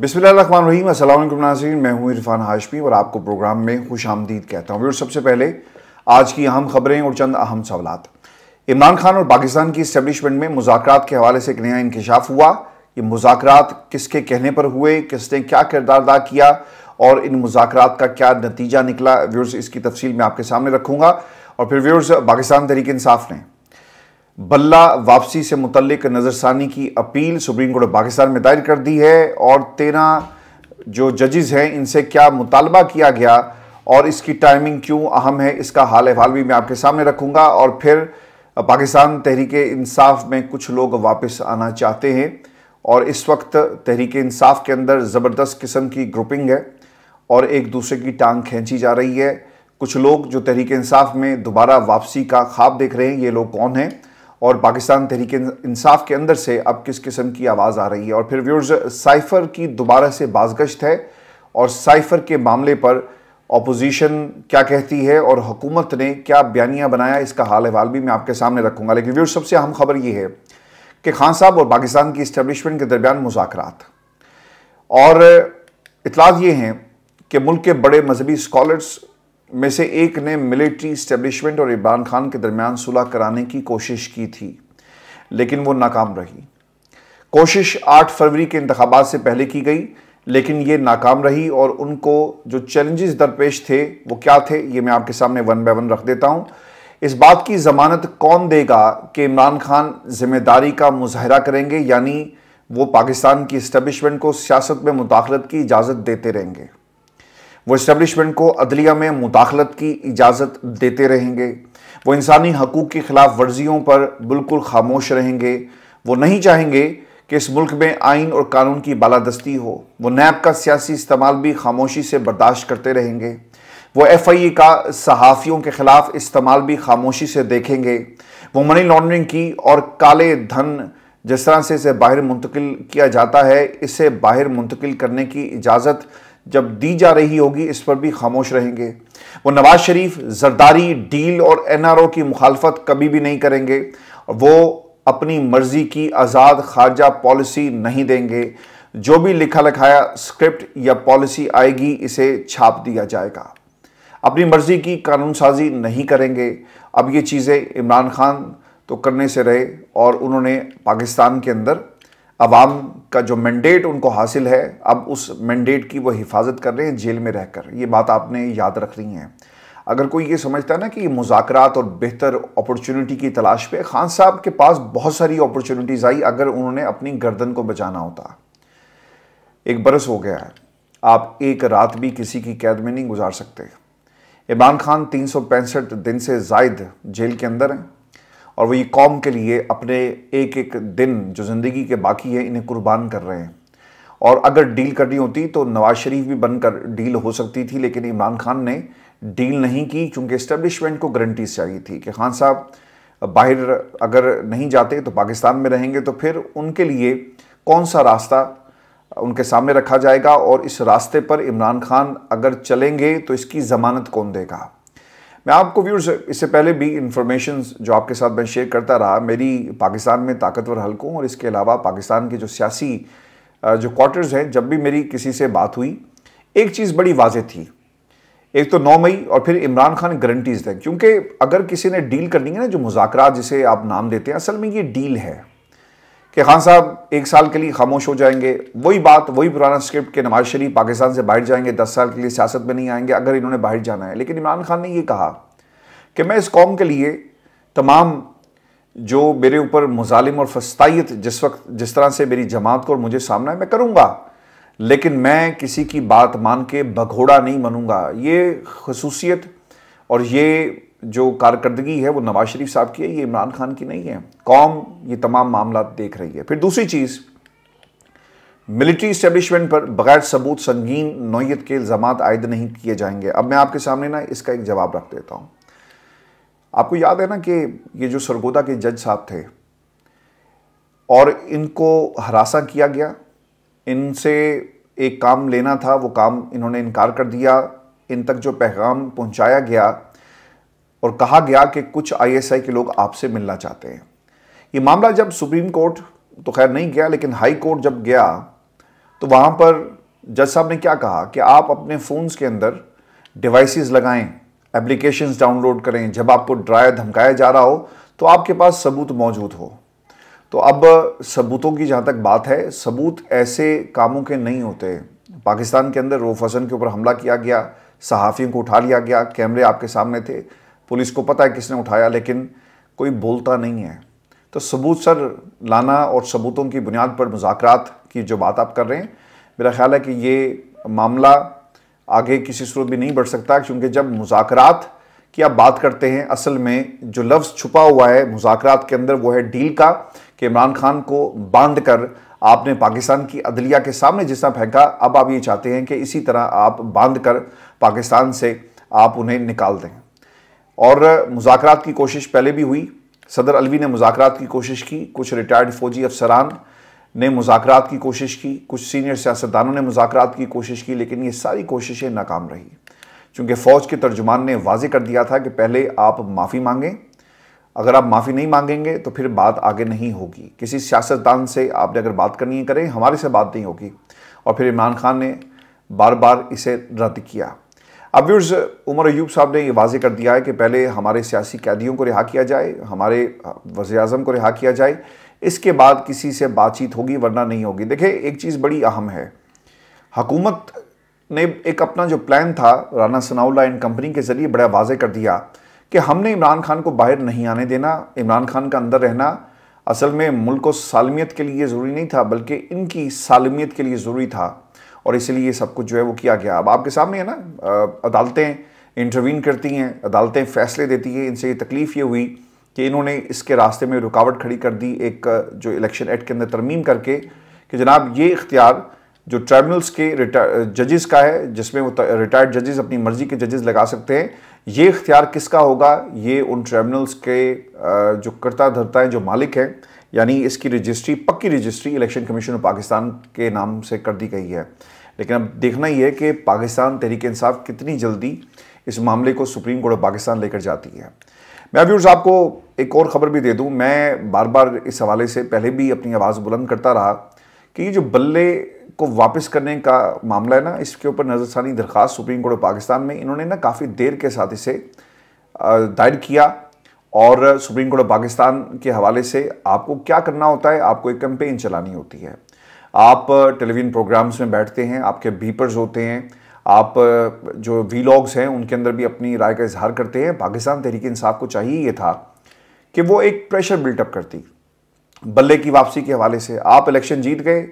बिस्मिल्लाम असलम नाजीन मैं हूँ इरफान हाशमी और आपको प्रोग्राम में खुश आमदीद कहता हूँ और सबसे पहले आज की अहम खबरें और चंद अहम सवालत इमरान खान और पाकिस्तान की इस्टेबलिशमेंट में मुजाकर के हवाले से एक नया इंकशाफ हुआ ये मुजाकर किसके कहने पर हुए किसने क्या किरदार अदा किया और इन मुजाकर का क्या नतीजा निकला व्यूर्स इसकी तफसील मैं आपके सामने रखूँगा और फिर व्यूर्स पाकिस्तान तरीके इंसाफ ने बल्ला वापसी से मुतलक नज़रसानी की appeal Supreme Court of Pakistan में दायर कर दी है और तेरह जो जजेज़ हैं इनसे क्या मुतालबा किया गया और इसकी टाइमिंग क्यों अहम है इसका हाल हाल भी मैं आपके सामने रखूँगा और फिर पाकिस्तान तहरीक इंसाफ में कुछ लोग वापस आना चाहते हैं और इस वक्त तहरीक इंसाफ के अंदर ज़बरदस्त किस्म की ग्रुपिंग है और एक दूसरे की टांग खींची जा रही है कुछ लोग जो तहरीक इंसाफ में दोबारा वापसी का ख्वाब देख रहे हैं ये लोग कौन हैं और पाकिस्तान तहरीक इंसाफ के अंदर से अब किस किस्म की आवाज़ आ रही है और फिर व्यूर्स साइफर की दोबारा से बाजगश्त है और साइफर के मामले पर अपोजिशन क्या कहती है और हुकूमत ने क्या बयानियाँ बनाया इसका हाल अहवाल भी मैं आपके सामने रखूँगा लेकिन व्यूर्स सबसे अहम खबर ये है कि खान साहब और पाकिस्तान की इस्टबलिशमेंट के दरमियान मुजात और इतलात ये हैं कि मुल्क के बड़े मजहबी स्कॉलर्स में से एक ने मिलिट्री स्टैब्लिशमेंट और इमरान खान के दरमियान सुलह कराने की कोशिश की थी लेकिन वो नाकाम रही कोशिश 8 फरवरी के इंतबात से पहले की गई लेकिन ये नाकाम रही और उनको जो चैलेंजेस दरपेश थे वो क्या थे ये मैं आपके सामने वन बाय वन रख देता हूँ इस बात की ज़मानत कौन देगा कि इमरान खान जिम्मेदारी का मुजाहरा करेंगे यानी वो पाकिस्तान की इस्टबलिशमेंट को सियासत में मुदाखलत की इजाज़त देते रहेंगे वो इस्टबलिशमेंट को अदलिया में मुदाखलत की इजाज़त देते रहेंगे वो इंसानी हकूक़ की खिलाफ वर्जियों पर बिल्कुल खामोश रहेंगे वो नहीं चाहेंगे कि इस मुल्क में आइन और कानून की बालादस्ती हो वो नैब का सियासी इस्तेमाल भी खामोशी से बर्दाश्त करते रहेंगे वो एफ आई ए का सहाफ़ियों के ख़िलाफ़ इस्तेमाल भी खामोशी से देखेंगे वो मनी लॉन्ड्रिंग की और काले धन जिस तरह से इसे बाहर मुंतकिल किया जाता है इसे बाहर मुंतकिल करने की इजाज़त जब दी जा रही होगी इस पर भी खामोश रहेंगे वो नवाज शरीफ जरदारी डील और एनआरओ की मुखालफत कभी भी नहीं करेंगे वो अपनी मर्जी की आज़ाद खारजा पॉलिसी नहीं देंगे जो भी लिखा लिखाया स्क्रिप्ट या पॉलिसी आएगी इसे छाप दिया जाएगा अपनी मर्जी की कानून साजी नहीं करेंगे अब ये चीज़ें इमरान खान तो करने से रहे और उन्होंने पाकिस्तान के अंदर अवाम का जो मैंडेट उनको हासिल है अब उस मैंडेट की वो हिफाजत कर रहे हैं जेल में रहकर ये बात आपने याद रख रही हैं अगर कोई ये समझता है ना कि ये मुजाकरात और बेहतर अपॉर्चुनिटी की तलाश पे खान साहब के पास बहुत सारी अपॉर्चुनिटीज़ आई अगर उन्होंने अपनी गर्दन को बचाना होता एक बरस हो गया है आप एक रात भी किसी की कैद में नहीं गुजार सकते इमरान खान तीन दिन से जायद जेल के अंदर हैं और वो ये कौम के लिए अपने एक एक दिन जो ज़िंदगी के बाकी हैं इन्हें कुर्बान कर रहे हैं और अगर डील करनी होती तो नवाज शरीफ भी बनकर डील हो सकती थी लेकिन इमरान खान ने डील नहीं की चूँकि इस्टेब्लिशमेंट को गारंटीज चाहिए थी कि खान साहब बाहर अगर नहीं जाते तो पाकिस्तान में रहेंगे तो फिर उनके लिए कौन सा रास्ता उनके सामने रखा जाएगा और इस रास्ते पर इमरान खान अगर चलेंगे तो इसकी ज़मानत कौन देगा मैं आपको व्यूर्स इससे पहले भी इन्फॉर्मेशन जो आपके साथ मैं शेयर करता रहा मेरी पाकिस्तान में ताकतवर हलकों और इसके अलावा पाकिस्तान के जो सियासी जो क्वार्टर्स हैं जब भी मेरी किसी से बात हुई एक चीज़ बड़ी वाज थी एक तो 9 मई और फिर इमरान खान गारंटीज़ दें क्योंकि अगर किसी ने डील करनी है ना जो मुजाकर जिसे आप नाम देते हैं असल में ये डील है कि खान साहब एक साल के लिए खामोश हो जाएंगे वही बात वही पुराना स्क्रिप्ट के नवाज शरीफ पाकिस्तान से बाहर जाएंगे दस साल के लिए सियासत में नहीं आएंगे अगर इन्होंने बाहर जाना है लेकिन इमरान खान ने यह कहा कि मैं इस कौम के लिए तमाम जो मेरे ऊपर मुजालिम और फस्ताइत जिस वक्त जिस तरह से मेरी जमात को और मुझे सामना है मैं करूँगा लेकिन मैं किसी की बात मान के भगोड़ा नहीं मनूंगा ये खसूसियत और ये जो कारकर्दगी है वो नवाज शरीफ साहब की है ये इमरान खान की नहीं है कौम ये तमाम मामला देख रही है फिर दूसरी चीज़ मिलिट्री इस्टेब्लिशमेंट पर बगैर सबूत संगीन नोयत के इल्ज़ाम आयद नहीं किए जाएंगे अब मैं आपके सामने ना इसका एक जवाब रख देता हूँ आपको याद है ना कि ये जो सरगोदा के जज साहब थे और इनको हरासा किया गया इनसे एक काम लेना था वो काम इन्होंने इनकार कर दिया इन तक जो पैगाम पहुंचाया गया और कहा गया कि कुछ आईएसआई के लोग आपसे मिलना चाहते हैं ये मामला जब सुप्रीम कोर्ट तो खैर नहीं गया लेकिन हाई कोर्ट जब गया तो वहां पर जज साहब ने क्या कहा कि आप अपने फ़ोन्स के अंदर डिवाइसेस लगाएं एप्लीकेशंस डाउनलोड करें जब आपको ड्राया धमकाया जा रहा हो तो आपके पास सबूत मौजूद हो तो अब सबूतों की जहां तक बात है सबूत ऐसे कामों के नहीं होते पाकिस्तान के अंदर रोफ हसन के ऊपर हमला किया गया सहाफ़ियों को उठा लिया गया कैमरे आपके सामने थे पुलिस को पता है किसने उठाया लेकिन कोई बोलता नहीं है तो सबूत सर लाना और सबूतों की बुनियाद पर मुजाकरात की जो बात आप कर रहे हैं मेरा ख्याल है कि ये मामला आगे किसी सूरत भी नहीं बढ़ सकता क्योंकि जब मुजाकरात की आप बात करते हैं असल में जो लफ्ज़ छुपा हुआ है मुजाकरात के अंदर वो है डील का कि इमरान खान को बांध कर आपने पाकिस्तान की अदलिया के सामने जिस तरह फेंका अब आप ये चाहते हैं कि इसी तरह आप बांध कर पाकिस्तान से आप उन्हें निकाल दें और मुजाकर की कोशिश पहले भी हुई सदर अलवी ने मुजाकर की कोशिश की कुछ रिटायर्ड फौजी अफसरान ने मुजाकर की कोशिश की कुछ सीनियर सियासतदानों ने मुजाकर की कोशिश की लेकिन ये सारी कोशिशें नाकाम रही चूँकि फ़ौज के तर्जुमान ने वाजे कर दिया था कि पहले आप माफ़ी मांगें अगर आप माफ़ी नहीं मांगेंगे तो फिर बात आगे नहीं होगी किसी सियासतदान से आपने अगर बात करनी है करें हमारे से बात नहीं होगी और फिर इमरान खान ने बार बार इसे रद्द किया अब व्यूर्स उमर अयूब साहब ने ये वाजे कर दिया है कि पहले हमारे सियासी कैदियों को रिहा किया जाए हमारे वज़ी अजम को रिहा किया जाए इसके बाद किसी से बातचीत होगी वरना नहीं होगी देखिए एक चीज़ बड़ी अहम है हकूमत ने एक अपना जो प्लान था राना सनाउल्ला एंड कंपनी के ज़रिए बड़ा वाजे कर दिया कि हमने इमरान खान को बाहर नहीं आने देना इमरान खान का अंदर रहना असल में मुल्क को सालमियत के लिए ज़रूरी नहीं था बल्कि इनकी सालमियत के लिए ज़रूरी था और इसलिए ये सब कुछ जो है वो किया गया अब आपके सामने है ना अदालतें इंटरवीन करती हैं अदालतें फैसले देती हैं इनसे ये तकलीफ़ ये हुई कि इन्होंने इसके रास्ते में रुकावट खड़ी कर दी एक जो इलेक्शन एक्ट के अंदर तरमीम करके कि जनाब ये इख्तियार जो ट्राइबल्स के जजेस का है जिसमें वो रिटायर्ड जजेस अपनी मर्ज़ी के जजेस लगा सकते हैं ये इख्तियार किसका होगा ये उन ट्राइबल्स के जो करता धरता है जो मालिक हैं यानी इसकी रजिस्ट्री पक्की registry election commission of Pakistan के नाम से कर दी गई है लेकिन अब देखना ही है कि पाकिस्तान तहरीक इंसाफ कितनी जल्दी इस मामले को सुप्रीम कोर्ट ऑफ पाकिस्तान लेकर जाती है मैं व्यूर्स आपको एक और ख़बर भी दे दूं मैं बार बार इस हवाले से पहले भी अपनी आवाज़ बुलंद करता रहा कि ये जो बल्ले को वापस करने का मामला है ना इसके ऊपर नज़रसानी दरख्वास्त सुप्रीम कोर्ट ऑफ पाकिस्तान में इन्होंने ना काफ़ी देर के साथ इसे दायर किया और सुप्रीम कोर्ट ऑफ पाकिस्तान के हवाले से आपको क्या करना होता है आपको एक कैंपेन चलानी होती है आप टेलीविज़न प्रोग्राम्स में बैठते हैं आपके बीपर्स होते हैं आप जो वीलॉग्स हैं उनके अंदर भी अपनी राय का इजहार करते हैं पाकिस्तान तहरीक इंसाफ को चाहिए ये था कि वो एक प्रेशर बिल्टअप करती बल्ले की वापसी के हवाले से आप इलेक्शन जीत गए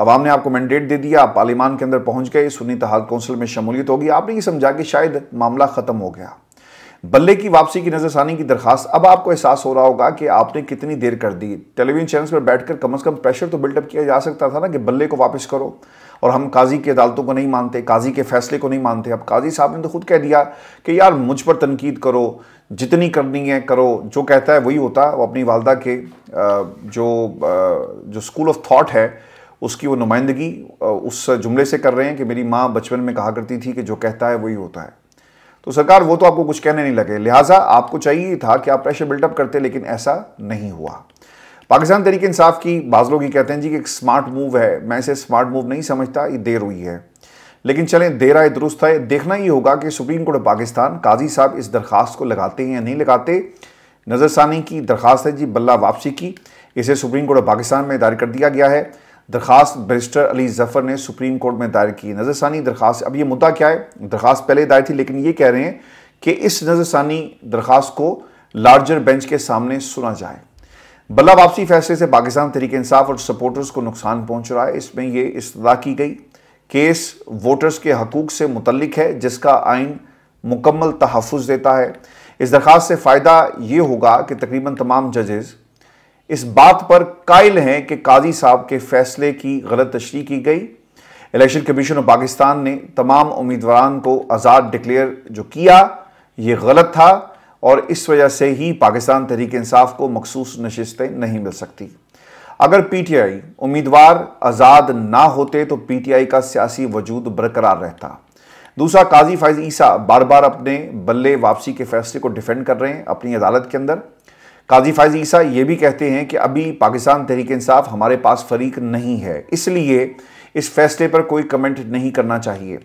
अवाम ने आपको मैंडेट दे दिया आप पार्लिमान के अंदर पहुंच गए सुनी तहाद कौंसिल में शमूलियत होगी तो आपने ये समझा कि शायद मामला ख़त्म हो गया बल्ले की वापसी की नजरसानी की दरखास्त अब आपको एहसास हो रहा होगा कि आपने कितनी देर कर दी टेलीविजन चैनल्स पर बैठकर कम अज़ कम प्रेशर तो बिल्डअप किया जा सकता था ना कि बल्ले को वापस करो और हम काजी की अदालतों को नहीं मानते काजी के फैसले को नहीं मानते अब काजी साहब ने तो खुद कह दिया कि यार मुझ पर तनकीद करो जितनी करनी है करो जो कहता है वही होता वो अपनी वालदा के जो जो स्कूल ऑफ थाट है उसकी वो नुमाइंदगी उस जुमले से कर रहे हैं कि मेरी माँ बचपन में कहा करती थी कि जो कहता है वही होता है तो सरकार वो तो आपको कुछ कहने नहीं लगे लिहाजा आपको चाहिए था कि आप प्रेशर बिल्डअप करते लेकिन ऐसा नहीं हुआ पाकिस्तान तरीके इंसाफ की बाज लोग ये कहते हैं जी कि एक स्मार्ट मूव है मैं इसे स्मार्ट मूव नहीं समझता ये देर हुई है लेकिन चलें देर आए दुरुस्त है देखना ही होगा कि Supreme Court of Pakistan Qazi साहब इस दरखास्त को लगाते हैं या नहीं लगाते नज़रसानी की दरखास्त है जी बल्ला वापसी की इसे सुप्रीम कोर्ट ऑफ पाकिस्तान में दायर कर दिया गया है दरखास्त बैरिस्टर अली जफ़र ने सुप्रीम कोर्ट में दायर की नज़रसानी दरखास्त अब ये मुद्दा क्या है दरखास्त पहले दायर थी लेकिन ये कह रहे हैं कि इस नज़रसानी दरखास्त को लार्जर बेंच के सामने सुना जाए बल्ला वापसी फैसले से पाकिस्तान तरीके इंसाफ और सपोर्टर्स को नुकसान पहुंच रहा है इसमें यह इसदा की गई केस वोटर्स के हकूक से मुतलक है जिसका आइन मुकम्मल तहफ़ देता है इस दरख्वास से फ़ायदा ये होगा कि तकरीबन तमाम जजेज़ इस बात पर कायल हैं कि काजी साहब के फैसले की गलत तशरी की गई इलेक्शन कमीशन ऑफ पाकिस्तान ने तमाम उम्मीदवार को आज़ाद डिक्लेयर जो किया ये गलत था और इस वजह से ही पाकिस्तान तहरीक इंसाफ को मखसूस नशस्तें नहीं मिल सकती अगर पीटीआई उम्मीदवार आज़ाद ना होते तो पीटीआई का सियासी वजूद बरकरार रहता दूसरा काजी फैज ईसा बार बार अपने बल्ले वापसी के फैसले को डिफेंड कर रहे हैं अपनी अदालत के अंदर काजी फायज ईसा ये भी कहते हैं कि अभी पाकिस्तान तहरीक इंसाफ हमारे पास फरीक नहीं है इसलिए इस फैसले पर कोई कमेंट नहीं करना चाहिए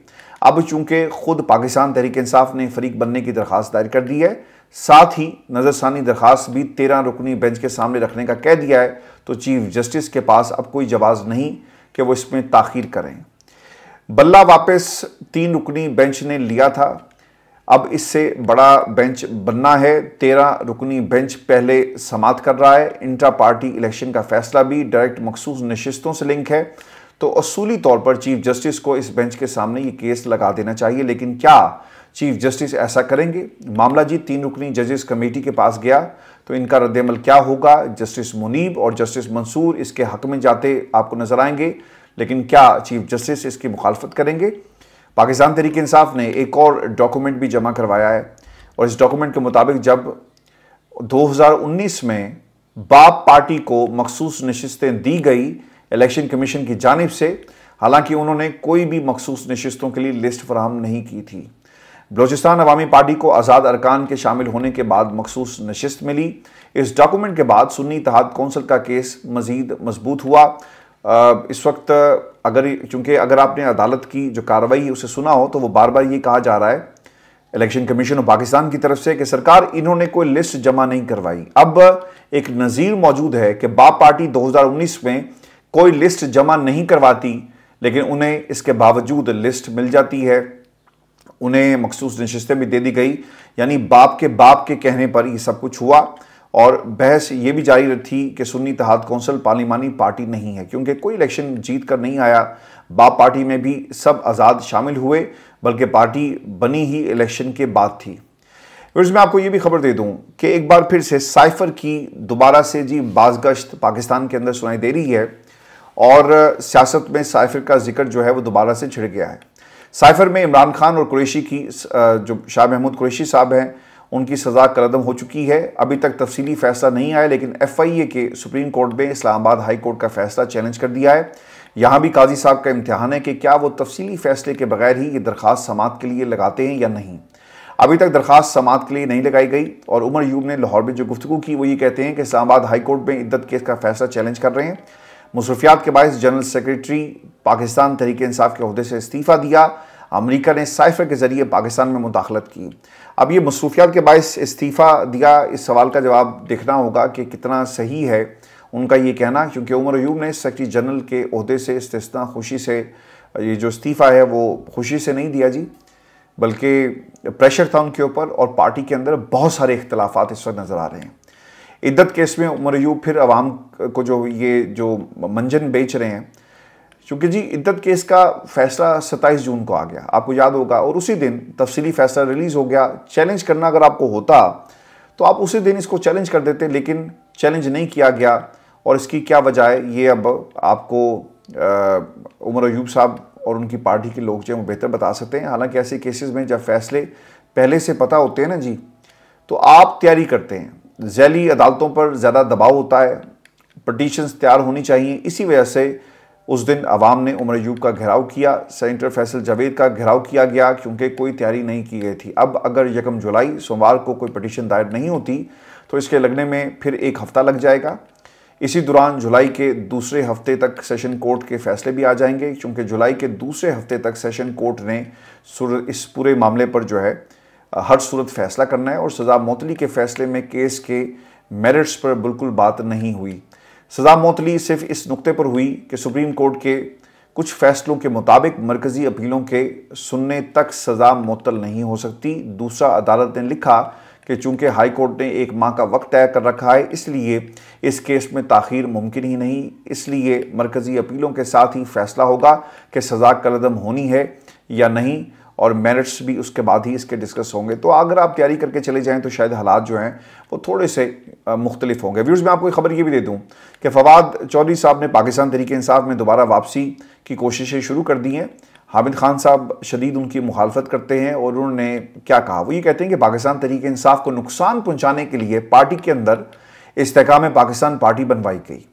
अब चूंकि खुद पाकिस्तान तहरीक इंसाफ ने फरीक बनने की दरख्वास्त दायर कर दी है साथ ही नज़रसानी दरख्वास्त भी तेरह रुकनी बेंच के सामने रखने का कह दिया है तो चीफ जस्टिस के पास अब कोई जवाब नहीं कि वो इसमें ताखिर करें बल्ला वापस तीन रुकनी बेंच ने लिया था अब इससे बड़ा बेंच बनना है तेरह रुकनी बेंच पहले समाप्त कर रहा है इंट्रा पार्टी इलेक्शन का फैसला भी डायरेक्ट मखसूस नशस्तों से लिंक है तो असूली तौर पर चीफ जस्टिस को इस बेंच के सामने ये केस लगा देना चाहिए लेकिन क्या चीफ जस्टिस ऐसा करेंगे मामला जी तीन रुकनी जजेस कमेटी के पास गया तो इनका रद्दमल क्या होगा जस्टिस मुनीब और जस्टिस मंसूर इसके हक में जाते आपको नजर आएंगे लेकिन क्या चीफ जस्टिस इसकी मुखालफत करेंगे पाकिस्तान तहरीक इंसाफ ने एक और डॉक्यूमेंट भी जमा करवाया है और इस डॉक्यूमेंट के मुताबिक जब 2019 में बाप पार्टी को मखसूस नशस्तें दी गई इलेक्शन कमीशन की जानब से हालांकि उन्होंने कोई भी मखसूस नशस्तों के लिए लिस्ट फराहम नहीं की थी बलोचिस्तान अवामी पार्टी को आज़ाद अरकान के शामिल होने के बाद मखसूस नशस्त मिली इस डॉक्यूमेंट के बाद सुन्नी इतिहाद कौंसिल का केस मजीद मजबूत हुआ इस वक्त अगर चूंकि अगर आपने अदालत की जो कार्रवाई उसे सुना हो तो वो बार बार ये कहा जा रहा है इलेक्शन कमीशन ऑफ पाकिस्तान की तरफ से कि सरकार इन्होंने कोई लिस्ट जमा नहीं करवाई अब एक नज़ीर मौजूद है कि बाप पार्टी 2019 में कोई लिस्ट जमा नहीं करवाती लेकिन उन्हें इसके बावजूद लिस्ट मिल जाती है उन्हें मखसूस नशस्तें भी दे दी गई यानी बाप के बाप के कहने पर ये सब कुछ हुआ और बहस ये भी जारी थी कि सुन्नी तहाद कौंसिल पार्लिमानी पार्टी नहीं है क्योंकि कोई इलेक्शन जीत कर नहीं आया बाप पार्टी में भी सब आज़ाद शामिल हुए बल्कि पार्टी बनी ही इलेक्शन के बाद थी फिर मैं आपको ये भी खबर दे दूं कि एक बार फिर से साइफर की दोबारा से जी बाजगश्त पाकिस्तान के अंदर सुनाई दे रही है और सियासत में साइफर का जिक्र जो है वो दोबारा से छिड़ गया है साइफर में इमरान खान और कुरेशी की जो शाह महमूद कुरेशी साहब हैं उनकी सज़ा कलदम हो चुकी है अभी तक तफसीली फैसला नहीं आया लेकिन एफ आई ए के सुप्रीम कोर्ट में इस्लामाबाद हाई कोर्ट का फैसला चैलेंज कर दिया है यहाँ भी काजी साहब का इम्तहान है कि क्या वो तफसीली फैसले के बगैर ही ये दरख्वास्त समात के लिए लगाते हैं या नहीं अभी तक दरख्वास्त समात के लिए नहीं लगाई गई और उमर यूब ने लाहौर में जो गुफ्तु की वो ये कहते हैं कि इस्लामाबाद हाई कोर्ट में इद्दत केस का फैसला चैलेंज कर रहे हैं मसरूफियात के बायस जनरल सेक्रेटरी पाकिस्तान तहरीक इंसाफ के अहदे से इस्तीफ़ा दिया अमरीका ने साइफर के ज़रिए पाकिस्तान में मुदाखलत की अब ये मसरूफियात के बायस इस्तीफ़ा दिया इस सवाल का जवाब देखना होगा कि कितना सही है उनका ये कहना क्योंकि उमर अयूब ने सेक्रटरी जनरल के अहदे से इस्तना खुशी से ये जो इस्तीफ़ा है वो खुशी से नहीं दिया जी बल्कि प्रेशर था उनके ऊपर और पार्टी के अंदर बहुत सारे इख्तलाफ इस वक्त नज़र आ रहे हैं इद्दत केस में उमर अयूब फिर आवाम को जो ये जो मंजन बेच रहे हैं क्योंकि जी इद्दत केस का फैसला 27 जून को आ गया आपको याद होगा और उसी दिन तफसीली फैसला रिलीज़ हो गया चैलेंज करना अगर आपको होता तो आप उसी दिन इसको चैलेंज कर देते लेकिन चैलेंज नहीं किया गया और इसकी क्या वजह है ये अब आपको उमर अयूब साहब और उनकी पार्टी के लोग जो वो बेहतर बता सकते हैं हालांकि ऐसे केसेस में जब फैसले पहले से पता होते हैं ना जी तो आप तैयारी करते हैं जैली अदालतों पर ज़्यादा दबाव होता है पटिशन्स तैयार होनी चाहिए इसी वजह से उस दिन आवाम ने उमर यूब का घेराव किया सेंटर फैसल जावेद का घेराव किया गया क्योंकि कोई तैयारी नहीं की गई थी अब अगर यकम जुलाई सोमवार को कोई पटिशन दायर नहीं होती तो इसके लगने में फिर एक हफ़्ता लग जाएगा इसी दौरान जुलाई के दूसरे हफ्ते तक सेशन कोर्ट के फैसले भी आ जाएंगे क्योंकि जुलाई के दूसरे हफ्ते तक सेशन कोर्ट ने इस पूरे मामले पर जो है हर सूरत फैसला करना है और सज़ा मोतली के फैसले में केस के मेरिट्स पर बिल्कुल बात नहीं हुई सजा मोतली सिर्फ इस नुक्ते पर हुई कि सुप्रीम कोर्ट के कुछ फैसलों के मुताबिक मरकज़ी अपीलों के सुनने तक सज़ा मुतल नहीं हो सकती दूसरा अदालत ने लिखा कि चूंकि हाई कोर्ट ने एक माह का वक्त तय कर रखा है इसलिए इस केस में ताखिर मुमकिन ही नहीं इसलिए मरकज़ी अपीलों के साथ ही फैसला होगा कि सज़ा कलदम होनी है या नहीं और मेरिट्स भी उसके बाद ही इसके डिस्कस होंगे तो अगर आप तैयारी करके चले जाएँ तो शायद हालात जो हैं वो थोड़े से मुख्तलिफ होंगे व्यूज़ में आपको एक खबर ये भी दे दूँ कि फवाद चौधरी साहब ने पाकिस्तान तरीके इंसाफ में दोबारा वापसी की कोशिशें शुरू कर दी हैं हामिद खान साहब शदीद उनकी मुखालफत करते हैं और उन्होंने क्या कहा वो ये कहते हैं कि पाकिस्तान तरीके इंसाफ को नुकसान पहुँचाने के लिए पार्टी के अंदर इस्तेकाम पाकिस्तान पार्टी बनवाई गई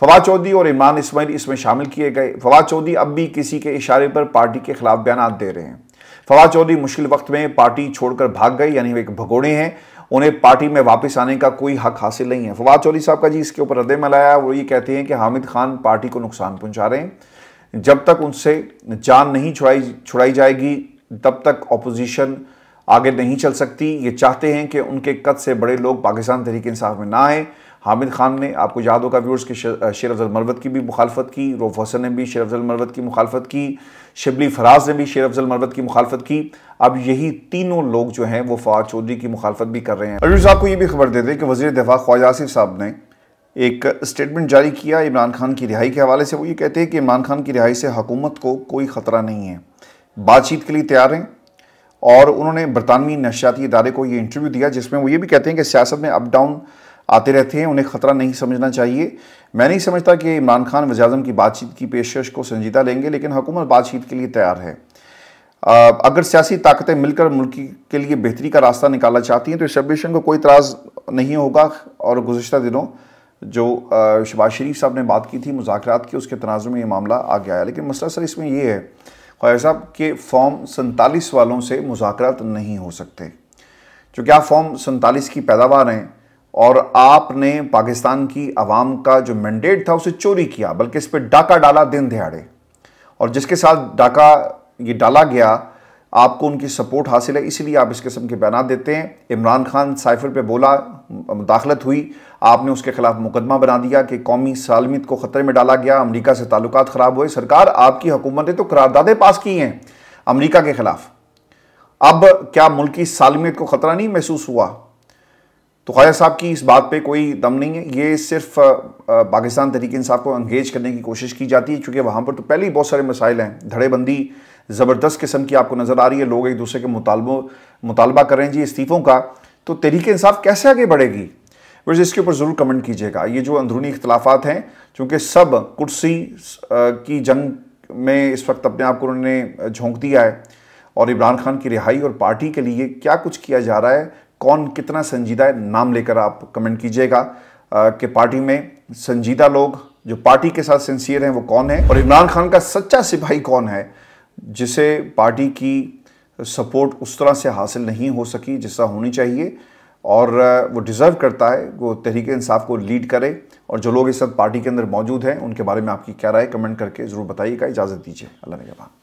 फवाद चौधरी और इमरान इसमाइल इसमें शामिल किए गए फवाद चौधरी अब भी किसी के इशारे पर पार्टी के खिलाफ बयान दे रहे हैं फवाद चौधरी मुश्किल वक्त में पार्टी छोड़कर भाग गए यानी वे एक भगोड़े हैं उन्हें पार्टी में वापस आने का कोई हक हासिल नहीं है फवाद चौधरी साहब का जी इसके ऊपर हृदय में लाया वो ये कहते हैं कि हामिद खान पार्टी को नुकसान पहुंचा रहे हैं जब तक उनसे जान नहीं छुड़ाई छुड़ाई जाएगी तब तक अपोजिशन आगे नहीं चल सकती ये चाहते हैं कि उनके कद से बड़े लोग पाकिस्तान तरीके इंसाफ में ना आए हामिद खान ने आपको याद होगा व्यूर्स के शेर अफजल मरवत की भी मुखालफत की रोफ हसन ने भी शेर अफजल मरवत की मुखालफत की शिबली फराज ने भी शेर अफजल मरवत की मुखालफत की अब यही तीनों लोग जो हैं वो फवाद चौधरी की मुखालफत भी कर रहे हैं अर्जुन साहब को ये भी खबर दे दें कि वजी दफा ख्वाजा आसिफ साहब ने एक स्टेटमेंट जारी किया इमरान खान की रिहाई के हवाले से वो ये कहते हैं कि इमरान खान की रिहाई से हुकूमत को कोई ख़तरा नहीं है बातचीत के लिए तैयार हैं और उन्होंने बरतानवी नशियाती इदारे को ये इंटरव्यू दिया जिसमें वो ये भी कहते हैं कि सियासत में अप डाउन आते रहते हैं उन्हें ख़तरा नहीं समझना चाहिए मैं नहीं समझता कि इमरान खान वजाजम की बातचीत की पेशकश को संजीदा लेंगे लेकिन हुकूमत बातचीत के लिए तैयार है अगर सियासी ताकतें मिलकर मुल्क के लिए बेहतरी का रास्ता निकालना चाहती हैं तो शब्बिशन को कोई इतराज़ नहीं होगा और गुजशत दिनों जो शबाज शरीफ साहब ने बात की थी मुजात की उसके तनाज़ में ये मामला आ गया है लेकिन मसला सर इसमें यह है ख्वाजा साहब के फॉर्म सैंतालीस वालों से मुजात नहीं हो सकते चूँकि आप फॉर्म सैंतालीस की पैदावार हैं और आपने पाकिस्तान की आवाम का जो मैंडेट था उसे चोरी किया बल्कि इस पर डाका डाला दिन दिहाड़े और जिसके साथ डाका ये डाला गया आपको उनकी सपोर्ट हासिल है इसीलिए आप इस किस्म के बयान देते हैं इमरान खान साइफर पे बोला दाखलत हुई आपने उसके खिलाफ मुकदमा बना दिया कि कौमी सालमियत को ख़तरे में डाला गया अमेरिका से ताल्लुक ख़राब हुए सरकार आपकी हुकूमत ने तो करारदादें पास की हैं अमरीका के ख़िलाफ़ अब क्या मुल्क की सालमियत को ख़तरा नहीं महसूस हुआ तो ख्वाजा साहब की इस बात पे कोई दम नहीं है ये सिर्फ पाकिस्तान तहरीक इंसाफ को अंगेज करने की कोशिश की जाती है चूँकि वहाँ पर तो पहले ही बहुत सारे मसाइल हैं धड़ेबंदी ज़बरदस्त किस्म की आपको नज़र आ रही है लोग एक दूसरे के मुतालबों मुतालबा कर रहे हैं जी इस्तीफ़ों का तो तहरीक इंसाफ कैसे आगे बढ़ेगी वैसे इसके ऊपर ज़रूर कमेंट कीजिएगा ये जो अंदरूनी इख्तलाफात हैं चूँकि सब कुर्सी की जंग में इस वक्त अपने आप को उन्होंने झोंक दिया है और इमरान खान की रिहाई और पार्टी के लिए क्या कुछ किया जा रहा है कौन कितना संजीदा है नाम लेकर आप कमेंट कीजिएगा कि पार्टी में संजीदा लोग जो पार्टी के साथ सिंसियर हैं वो कौन है और इमरान खान का सच्चा सिपाही कौन है जिसे पार्टी की सपोर्ट उस तरह से हासिल नहीं हो सकी जिसका होनी चाहिए और वो डिज़र्व करता है वो तहरीक इंसाफ को लीड करे और जो लोग इस वक्त पार्टी के अंदर मौजूद हैं उनके बारे में आपकी क्या राय कमेंट करके ज़रूर बताइएगा इजाज़त दीजिए अल्लाह ने